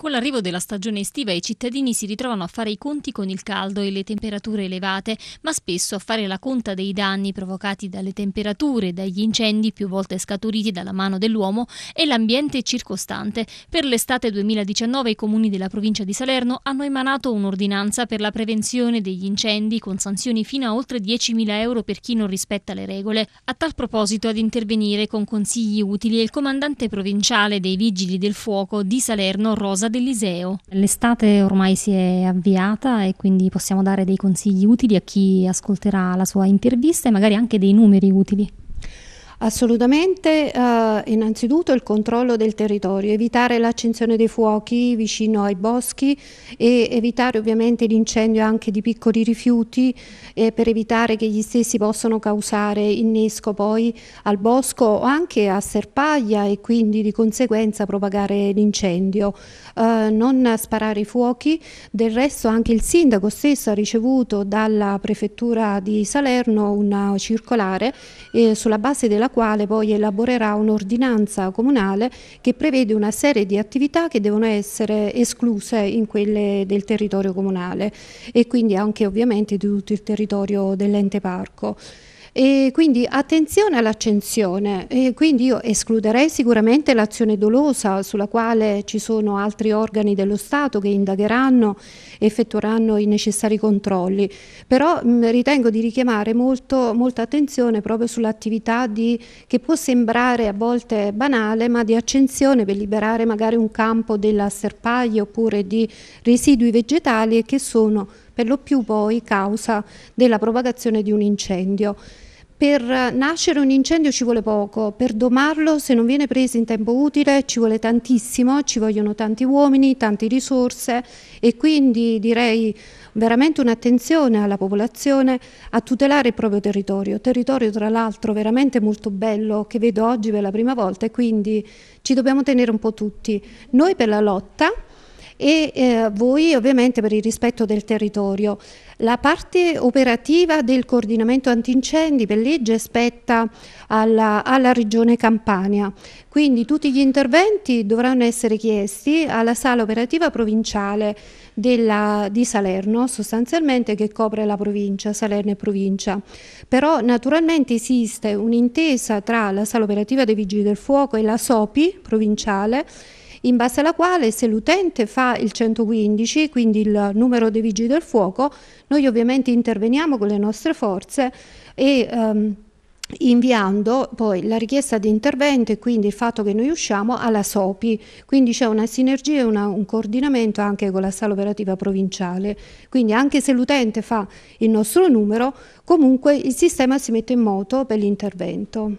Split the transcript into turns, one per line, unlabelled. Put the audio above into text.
Con l'arrivo della stagione estiva i cittadini si ritrovano a fare i conti con il caldo e le temperature elevate, ma spesso a fare la conta dei danni provocati dalle temperature dagli incendi più volte scaturiti dalla mano dell'uomo e l'ambiente circostante. Per l'estate 2019 i comuni della provincia di Salerno hanno emanato un'ordinanza per la prevenzione degli incendi con sanzioni fino a oltre 10.000 euro per chi non rispetta le regole. A tal proposito ad intervenire con consigli utili è il comandante provinciale dei Vigili del Fuoco di Salerno, Rosa dell'Iseo. L'estate ormai si è avviata e quindi possiamo dare dei consigli utili a chi ascolterà la sua intervista e magari anche dei numeri utili. Assolutamente, eh, innanzitutto il controllo del
territorio, evitare l'accensione dei fuochi vicino ai boschi e evitare ovviamente l'incendio anche di piccoli rifiuti eh, per evitare che gli stessi possano causare innesco poi al bosco o anche a serpaglia e quindi di conseguenza propagare l'incendio. Eh, non sparare i fuochi, del resto anche il sindaco stesso ha ricevuto dalla prefettura di Salerno una circolare eh, sulla base della la quale poi elaborerà un'ordinanza comunale che prevede una serie di attività che devono essere escluse in quelle del territorio comunale e quindi anche ovviamente di tutto il territorio dell'ente parco. E quindi attenzione all'accensione, quindi io escluderei sicuramente l'azione dolosa sulla quale ci sono altri organi dello Stato che indagheranno e effettueranno i necessari controlli, però mh, ritengo di richiamare molto, molta attenzione proprio sull'attività che può sembrare a volte banale ma di accensione per liberare magari un campo della serpaglia oppure di residui vegetali che sono per lo più poi causa della propagazione di un incendio. Per nascere un incendio ci vuole poco, per domarlo se non viene preso in tempo utile ci vuole tantissimo, ci vogliono tanti uomini, tante risorse e quindi direi veramente un'attenzione alla popolazione a tutelare il proprio territorio, territorio tra l'altro veramente molto bello che vedo oggi per la prima volta e quindi ci dobbiamo tenere un po' tutti. Noi per la lotta e eh, voi ovviamente per il rispetto del territorio. La parte operativa del coordinamento antincendi per legge spetta alla, alla Regione Campania, quindi tutti gli interventi dovranno essere chiesti alla sala operativa provinciale della, di Salerno, sostanzialmente che copre la provincia, Salerno e provincia. Però naturalmente esiste un'intesa tra la sala operativa dei Vigili del Fuoco e la SOPI provinciale in base alla quale se l'utente fa il 115, quindi il numero dei vigili del fuoco, noi ovviamente interveniamo con le nostre forze e... Um, inviando poi la richiesta di intervento e quindi il fatto che noi usciamo alla SOPI, quindi c'è una sinergia e una, un coordinamento anche con la sala operativa provinciale, quindi anche se l'utente fa il nostro numero, comunque il sistema si mette in moto per l'intervento.